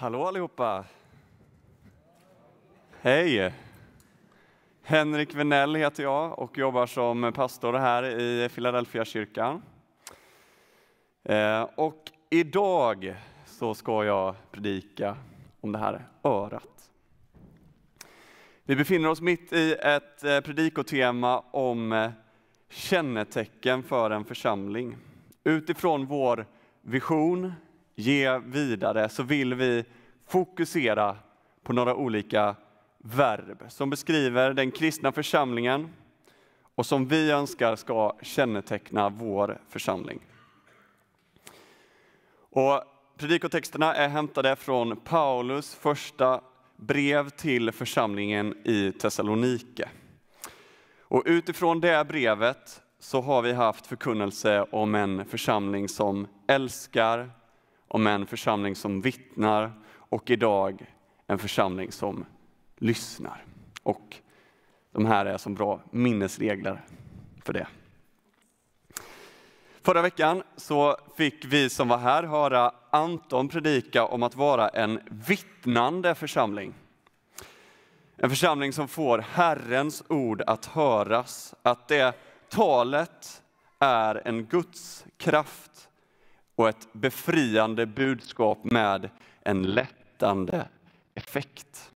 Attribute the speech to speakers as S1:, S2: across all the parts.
S1: Hallå allihopa! Hej! Henrik Venell heter jag och jobbar som pastor här i Philadelphia kyrkan. Eh, och idag så ska jag predika om det här örat. Vi befinner oss mitt i ett eh, predikotema om eh, kännetecken för en församling. Utifrån vår vision ge vidare så vill vi fokusera på några olika verb som beskriver den kristna församlingen och som vi önskar ska känneteckna vår församling. Och predikotexterna är hämtade från Paulus första brev till församlingen i Thessalonike. Och utifrån det brevet så har vi haft förkunnelse om en församling som älskar, om en församling som vittnar och idag en församling som lyssnar. Och de här är som bra minnesregler för det. Förra veckan så fick vi som var här höra Anton predika om att vara en vittnande församling. En församling som får Herrens ord att höras, att det talet är en Guds kraft och ett befriande budskap med en lättande effekt.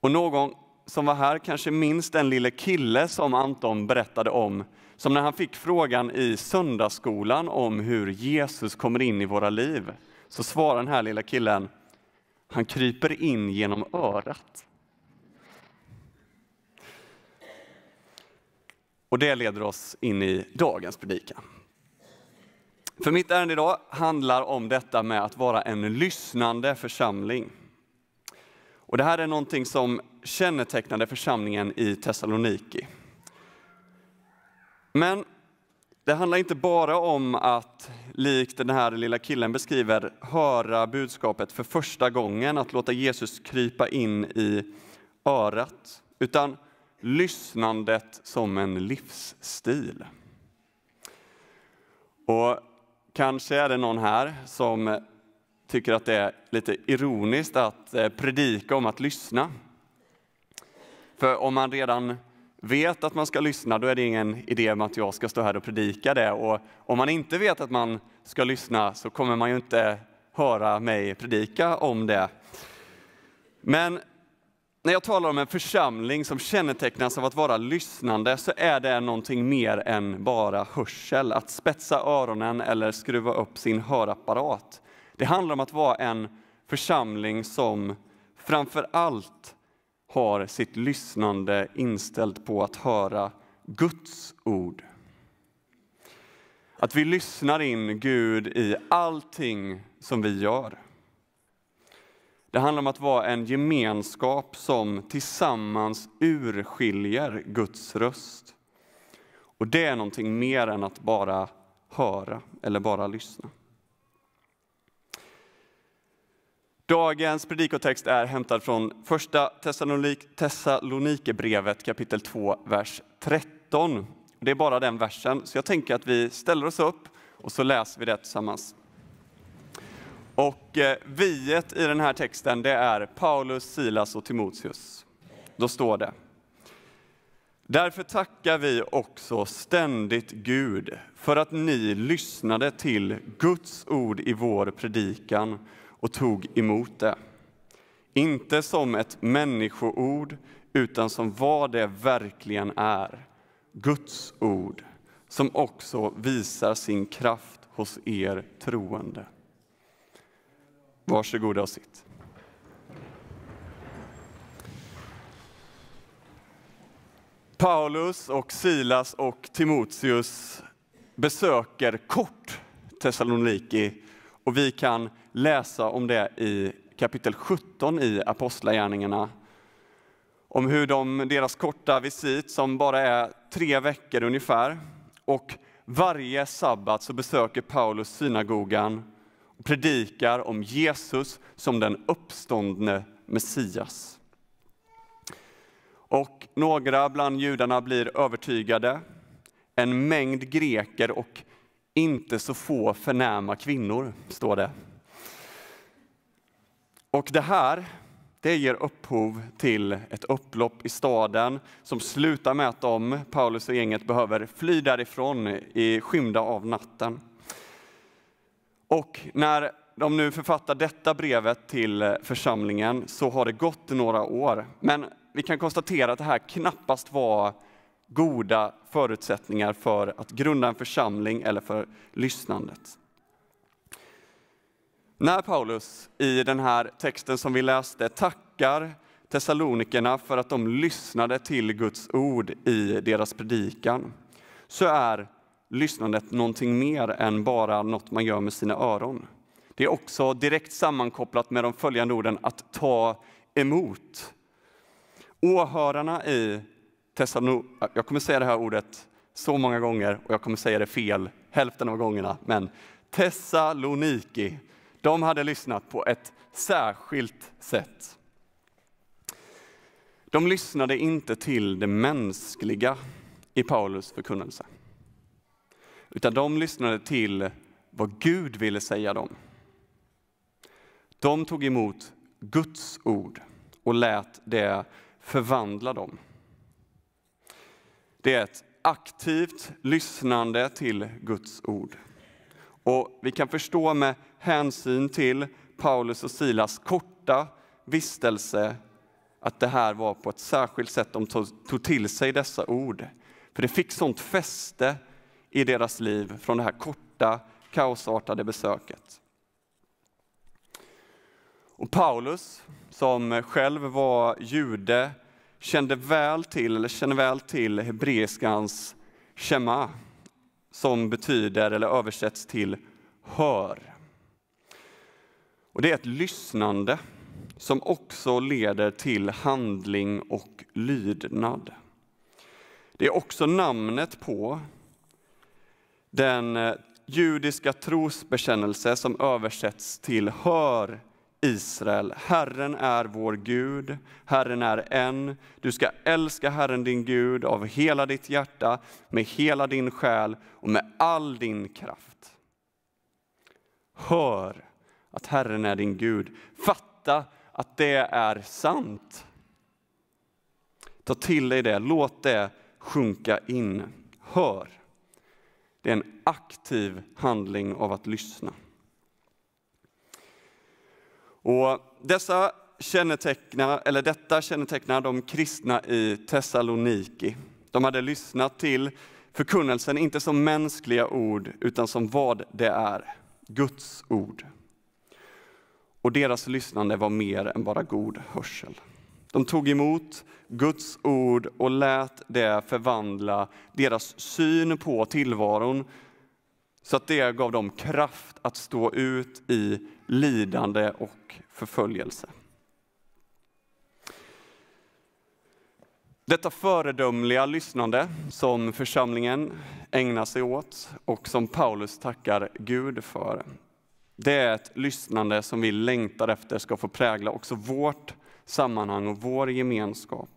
S1: Och någon som var här kanske minns den lille kille som Anton berättade om, som när han fick frågan i söndagsskolan om hur Jesus kommer in i våra liv, så svarar den här lilla killen, han kryper in genom örat. Och det leder oss in i dagens predikan. För mitt ärende idag handlar om detta med att vara en lyssnande församling. Och det här är någonting som kännetecknade församlingen i Thessaloniki. Men det handlar inte bara om att, likt den här lilla killen beskriver, höra budskapet för första gången, att låta Jesus krypa in i örat, utan lyssnandet som en livsstil. Och Kanske är det någon här som tycker att det är lite ironiskt att eh, predika om att lyssna. För om man redan vet att man ska lyssna, då är det ingen idé med att jag ska stå här och predika det. Och om man inte vet att man ska lyssna så kommer man ju inte höra mig predika om det. Men när jag talar om en församling som kännetecknas av att vara lyssnande så är det någonting mer än bara hörsel, att spetsa öronen eller skruva upp sin hörapparat. Det handlar om att vara en församling som framför allt har sitt lyssnande inställt på att höra Guds ord. Att vi lyssnar in Gud i allting som vi gör. Det handlar om att vara en gemenskap som tillsammans urskiljer Guds röst. Och det är någonting mer än att bara höra eller bara lyssna. Dagens predikotext är hämtad från Första Thessalonik, Thessalonikerbrevet kapitel 2, vers 13. Det är bara den versen, så jag tänker att vi ställer oss upp och så läser vi det tillsammans. Och eh, viet i den här texten det är Paulus, Silas och Timoteus. Då står det. Därför tackar vi också ständigt Gud för att ni lyssnade till Guds ord i vår predikan och tog emot det. Inte som ett människoord, utan som vad det verkligen är. Guds ord, som också visar sin kraft hos er troende. Varsågoda och sitt. Paulus och Silas och Timoteus besöker kort Thessaloniki och vi kan läsa om det i kapitel 17 i Apostlagärningarna. Om hur de, deras korta visit som bara är tre veckor ungefär och varje sabbat så besöker Paulus synagogan predikar om Jesus som den uppståndne Messias. Och några bland judarna blir övertygade. En mängd greker och inte så få förnäma kvinnor, står det. Och det här det ger upphov till ett upplopp i staden som slutar med att de, Paulus och gänget, behöver fly därifrån i skymda av natten. Och när de nu författar detta brevet till församlingen så har det gått några år. Men vi kan konstatera att det här knappast var goda förutsättningar för att grunda en församling eller för lyssnandet. När Paulus i den här texten som vi läste tackar Thessalonikerna för att de lyssnade till Guds ord i deras predikan, så är lyssnandet någonting mer än bara något man gör med sina öron. Det är också direkt sammankopplat med de följande orden att ta emot. Åhörarna i Thessalonika, jag kommer säga det här ordet så många gånger och jag kommer säga det fel hälften av gångerna, men Thessaloniki, de hade lyssnat på ett särskilt sätt. De lyssnade inte till det mänskliga i Paulus förkunnelse utan de lyssnade till vad Gud ville säga dem. De tog emot Guds ord och lät det förvandla dem. Det är ett aktivt lyssnande till Guds ord. Och Vi kan förstå med hänsyn till Paulus och Silas korta vistelse att det här var på ett särskilt sätt de tog till sig dessa ord. För det fick sånt fäste i deras liv från det här korta, kaosartade besöket. Och Paulus, som själv var jude, kände väl till, eller känner väl till hebreiskans shema, som betyder, eller översätts till, hör. Och det är ett lyssnande som också leder till handling och lydnad. Det är också namnet på den eh, judiska trosbekännelse som översätts till Hör Israel, Herren är vår Gud, Herren är en. Du ska älska Herren din Gud av hela ditt hjärta, med hela din själ och med all din kraft. Hör att Herren är din Gud. Fatta att det är sant. Ta till dig det, låt det sjunka in. Hör. Det är en aktiv handling av att lyssna. Och dessa kännetecknar, eller detta kännetecknar de kristna i Thessaloniki. De hade lyssnat till förkunnelsen, inte som mänskliga ord, utan som vad det är, Guds ord. Och deras lyssnande var mer än bara god hörsel. De tog emot Guds ord och lät det förvandla deras syn på tillvaron så att det gav dem kraft att stå ut i lidande och förföljelse. Detta föredömliga lyssnande som församlingen ägnar sig åt och som Paulus tackar Gud för, det är ett lyssnande som vi längtar efter ska få prägla också vårt sammanhang och vår gemenskap.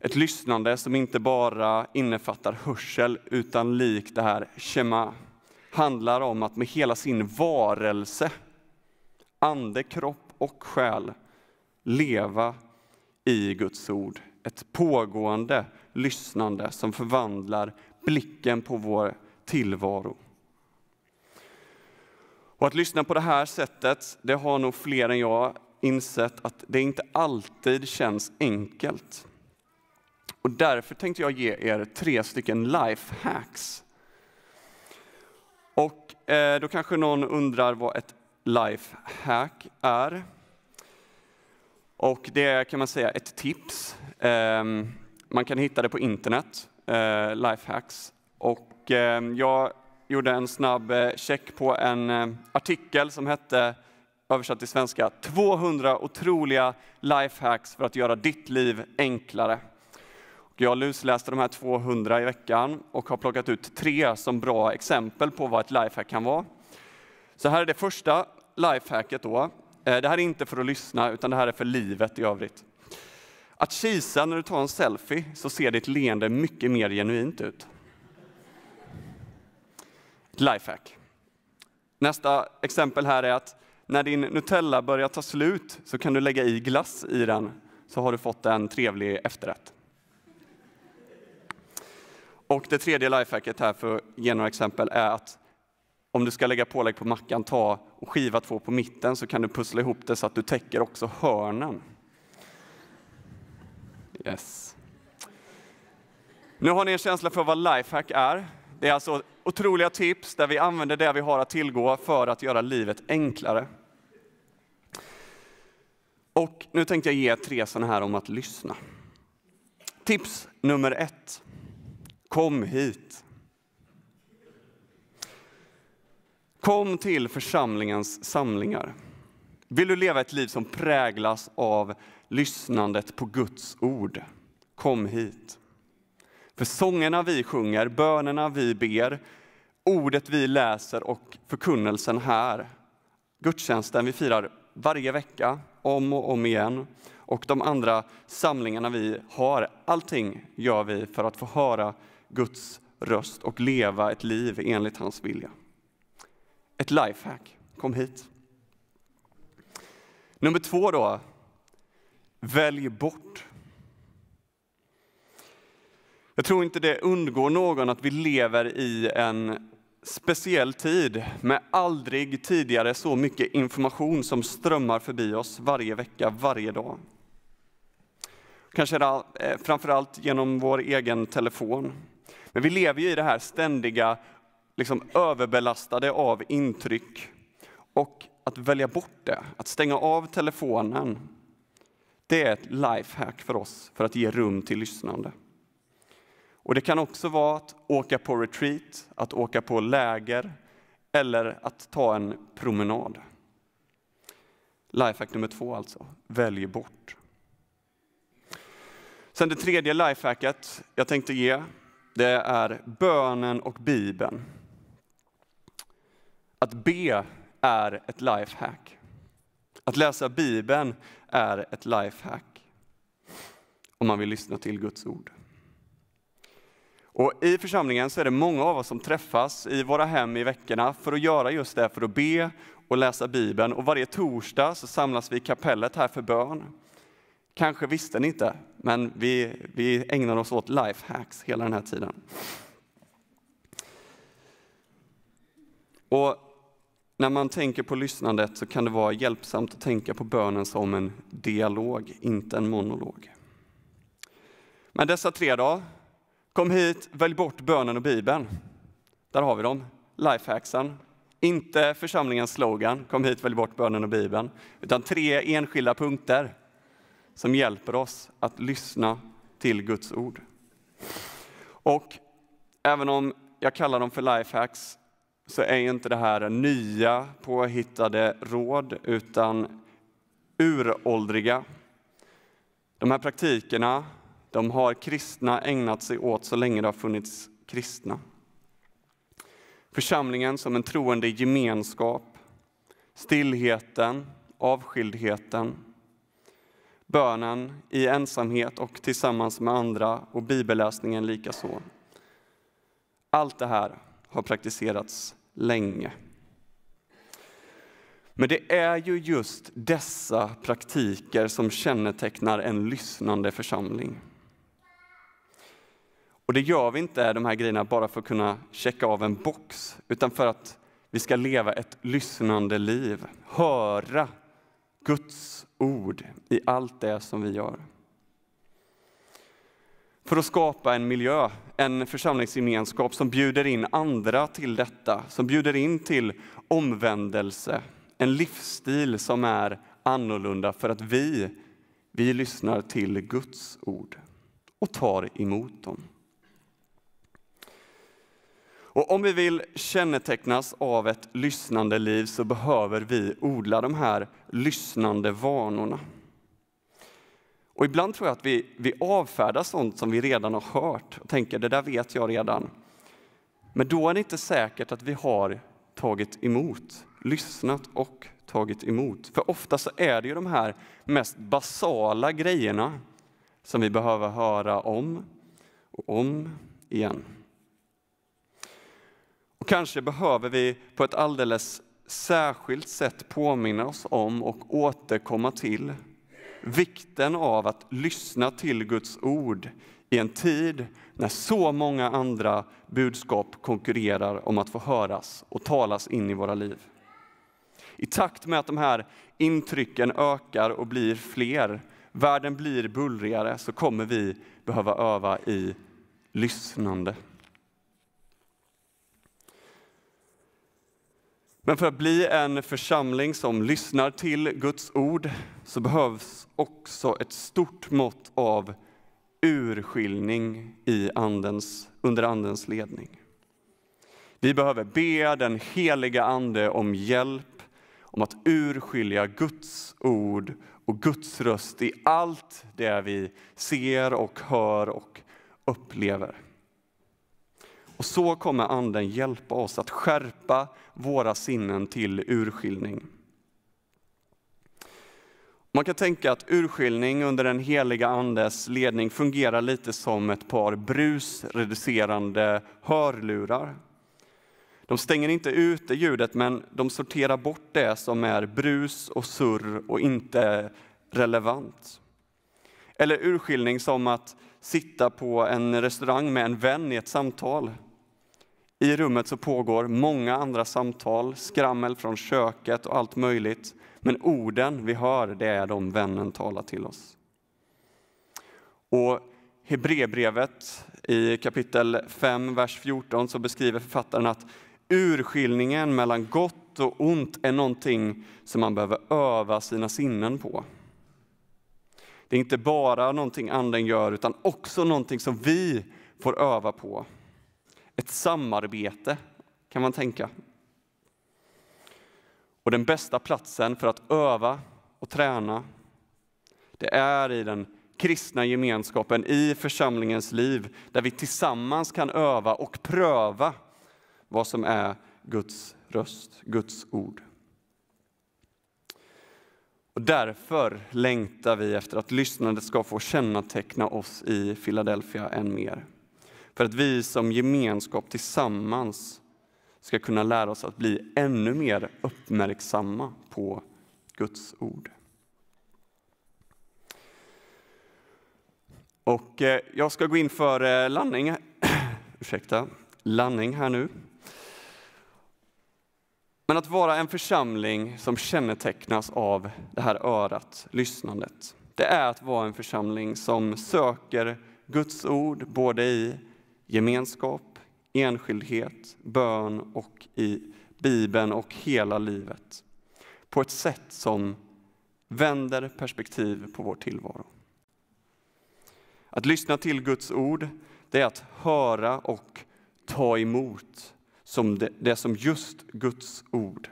S1: Ett lyssnande som inte bara innefattar hörsel, utan likt det här Shema, handlar om att med hela sin varelse, ande, kropp och själ, leva i Guds ord. Ett pågående lyssnande som förvandlar blicken på vår tillvaro. Och att lyssna på det här sättet, det har nog fler än jag insett att det inte alltid känns enkelt. Och därför tänkte jag ge er tre stycken lifehacks. Och eh, då kanske någon undrar vad ett lifehack är. Och det är kan man säga ett tips. Ehm, man kan hitta det på internet, eh, lifehacks. Och ehm, jag gjorde en snabb eh, check på en eh, artikel som hette översatt till svenska, 200 otroliga lifehacks för att göra ditt liv enklare. Jag lusläste de här 200 i veckan och har plockat ut tre som bra exempel på vad ett lifehack kan vara. Så här är det första lifehacket då. Eh, det här är inte för att lyssna, utan det här är för livet i övrigt. Att kisa när du tar en selfie så ser ditt leende mycket mer genuint ut. Ett lifehack. Nästa exempel här är att när din Nutella börjar ta slut så kan du lägga i glass i den så har du fått en trevlig efterrätt. Och det tredje lifehacket här för att ge några exempel är att om du ska lägga pålägg på mackan, ta och skiva två på mitten så kan du pussla ihop det så att du täcker också hörnen. Yes. Nu har ni en känsla för vad lifehack är. Det är alltså otroliga tips där vi använder det vi har att tillgå för att göra livet enklare. Och nu tänkte jag ge tre sådana här om att lyssna. Tips nummer ett. Kom hit. Kom till församlingens samlingar. Vill du leva ett liv som präglas av lyssnandet på Guds ord? Kom hit. För sångerna vi sjunger, bönerna vi ber, ordet vi läser och förkunnelsen här, gudstjänsten vi firar varje vecka, om och om igen. Och de andra samlingarna vi har, allting gör vi för att få höra Guds röst och leva ett liv enligt hans vilja. Ett lifehack, kom hit. Nummer två då, välj bort. Jag tror inte det undgår någon att vi lever i en speciell tid med aldrig tidigare så mycket information som strömmar förbi oss varje vecka, varje dag. Kanske eh, framförallt genom vår egen telefon. Men vi lever ju i det här ständiga, liksom överbelastade av intryck. Och att välja bort det, att stänga av telefonen, det är ett lifehack för oss för att ge rum till lyssnande. Och Det kan också vara att åka på retreat, att åka på läger eller att ta en promenad. Lifehack nummer två alltså, välj bort. Sen det tredje lifehacket jag tänkte ge, det är bönen och Bibeln. Att be är ett lifehack. Att läsa Bibeln är ett lifehack. Om man vill lyssna till Guds ord. Och I församlingen så är det många av oss som träffas i våra hem i veckorna för att göra just det, för att be och läsa Bibeln. Och varje torsdag så samlas vi i kapellet här för bön. Kanske visste ni inte, men vi, vi ägnar oss åt lifehacks hela den här tiden. Och när man tänker på lyssnandet så kan det vara hjälpsamt att tänka på bönen som en dialog, inte en monolog. Men dessa tre dagar Kom hit, välj bort bönen och Bibeln. Där har vi dem, lifehacksen. Inte församlingens slogan, kom hit, välj bort bönen och Bibeln, utan tre enskilda punkter som hjälper oss att lyssna till Guds ord. Och även om jag kallar dem för lifehacks så är inte det här nya påhittade råd utan uråldriga. De här praktikerna de har kristna ägnat sig åt så länge det har funnits kristna. Församlingen som en troende gemenskap, stillheten, avskildheten, bönen i ensamhet och tillsammans med andra och bibelläsningen likaså. Allt det här har praktiserats länge. Men det är ju just dessa praktiker som kännetecknar en lyssnande församling. Och det gör vi inte de här grejerna bara för att kunna checka av en box, utan för att vi ska leva ett lyssnande liv, höra Guds ord i allt det som vi gör. För att skapa en miljö, en församlingsgemenskap som bjuder in andra till detta, som bjuder in till omvändelse, en livsstil som är annorlunda för att vi, vi lyssnar till Guds ord och tar emot dem. Och om vi vill kännetecknas av ett lyssnande liv så behöver vi odla de här lyssnande vanorna. Och ibland tror jag att vi, vi avfärdar sånt som vi redan har hört och tänker det där vet jag redan. Men då är det inte säkert att vi har tagit emot, lyssnat och tagit emot. För ofta så är det ju de här mest basala grejerna som vi behöver höra om och om igen. Och kanske behöver vi på ett alldeles särskilt sätt påminna oss om och återkomma till vikten av att lyssna till Guds ord i en tid när så många andra budskap konkurrerar om att få höras och talas in i våra liv. I takt med att de här intrycken ökar och blir fler, världen blir bullrigare, så kommer vi behöva öva i lyssnande. Men för att bli en församling som lyssnar till Guds ord så behövs också ett stort mått av urskiljning i andens, under Andens ledning. Vi behöver be den heliga Ande om hjälp, om att urskilja Guds ord och Guds röst i allt det vi ser och hör och upplever. Och så kommer Anden hjälpa oss att skärpa våra sinnen till urskiljning. Man kan tänka att urskiljning under den heliga Andes ledning fungerar lite som ett par brusreducerande hörlurar. De stänger inte ute ljudet, men de sorterar bort det som är brus och surr och inte relevant. Eller urskiljning som att sitta på en restaurang med en vän i ett samtal. I rummet så pågår många andra samtal, skrammel från köket och allt möjligt. Men orden vi hör, det är de vännen talar till oss. Och Hebreerbrevet i kapitel 5, vers 14 så beskriver författaren att urskiljningen mellan gott och ont är någonting som man behöver öva sina sinnen på. Det är inte bara någonting anden gör utan också någonting som vi får öva på. Ett samarbete, kan man tänka. Och den bästa platsen för att öva och träna, det är i den kristna gemenskapen, i församlingens liv, där vi tillsammans kan öva och pröva vad som är Guds röst, Guds ord. Och därför längtar vi efter att lyssnandet ska få känneteckna oss i Philadelphia än mer. För att vi som gemenskap tillsammans ska kunna lära oss att bli ännu mer uppmärksamma på Guds ord. Och eh, jag ska gå in för eh, landning, ursäkta, landning här nu. Men att vara en församling som kännetecknas av det här örat, lyssnandet, det är att vara en församling som söker Guds ord både i gemenskap, enskildhet, bön och i Bibeln och hela livet på ett sätt som vänder perspektiv på vår tillvaro. Att lyssna till Guds ord, det är att höra och ta emot som det, det som just Guds ord.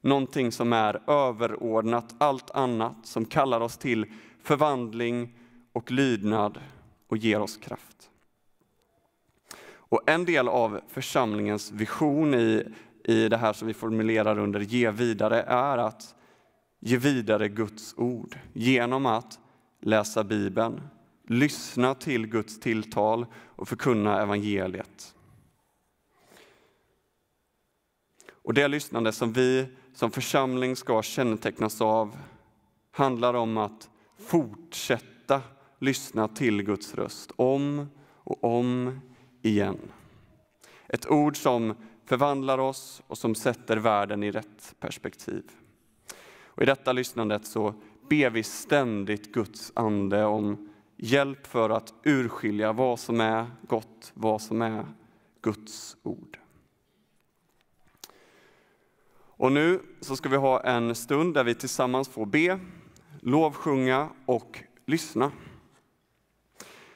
S1: Någonting som är överordnat allt annat, som kallar oss till förvandling och lydnad och ger oss kraft. Och en del av församlingens vision i, i det här som vi formulerar under ge vidare är att ge vidare Guds ord genom att läsa Bibeln, lyssna till Guds tilltal och förkunna evangeliet. Och det lyssnande som vi som församling ska kännetecknas av handlar om att fortsätta lyssna till Guds röst om och om igen. Ett ord som förvandlar oss och som sätter världen i rätt perspektiv. Och I detta lyssnandet så ber vi ständigt Guds ande om hjälp för att urskilja vad som är gott, vad som är Guds ord. Och nu så ska vi ha en stund där vi tillsammans får be, lovsjunga och lyssna.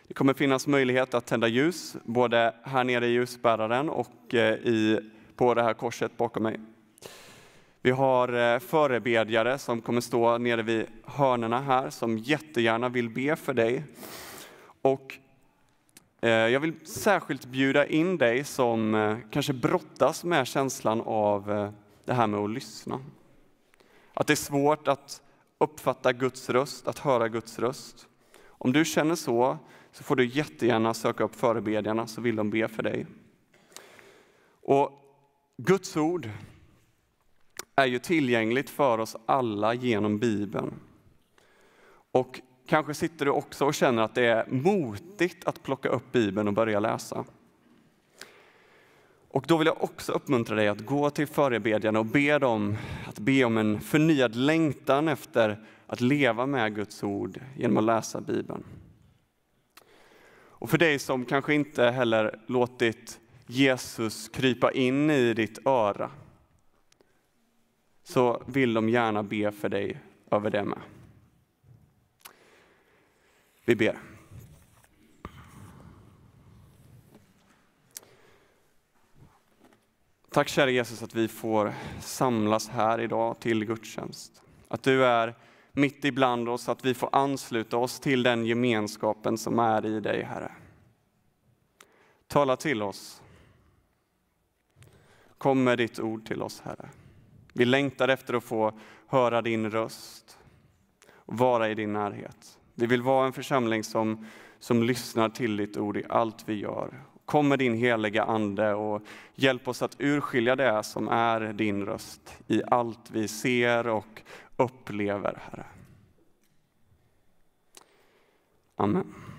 S1: Det kommer finnas möjlighet att tända ljus, både här nere i ljusbäraren och eh, i, på det här korset bakom mig. Vi har eh, förebedjare som kommer stå nere vid hörnerna här, som jättegärna vill be för dig. Och eh, jag vill särskilt bjuda in dig som kanske brottas med känslan av det här med att lyssna. Att det är svårt att uppfatta Guds röst, att höra Guds röst. Om du känner så, så får du jättegärna söka upp förebedjarna så vill de be för dig. Och Guds ord är ju tillgängligt för oss alla genom Bibeln. Och kanske sitter du också och känner att det är motigt att plocka upp Bibeln och börja läsa. Och då vill jag också uppmuntra dig att gå till förebedjarna och be dem att be om en förnyad längtan efter att leva med Guds ord genom att läsa Bibeln. Och för dig som kanske inte heller låtit Jesus krypa in i ditt öra, så vill de gärna be för dig över det med. Vi ber. Tack käre Jesus att vi får samlas här idag till gudstjänst. Att du är mitt ibland oss, att vi får ansluta oss till den gemenskapen som är i dig, Herre. Tala till oss. Kom med ditt ord till oss, Herre. Vi längtar efter att få höra din röst och vara i din närhet. Vi vill vara en församling som, som lyssnar till ditt ord i allt vi gör. Kom med din heliga Ande och hjälp oss att urskilja det som är din röst i allt vi ser och upplever, Herre. Amen.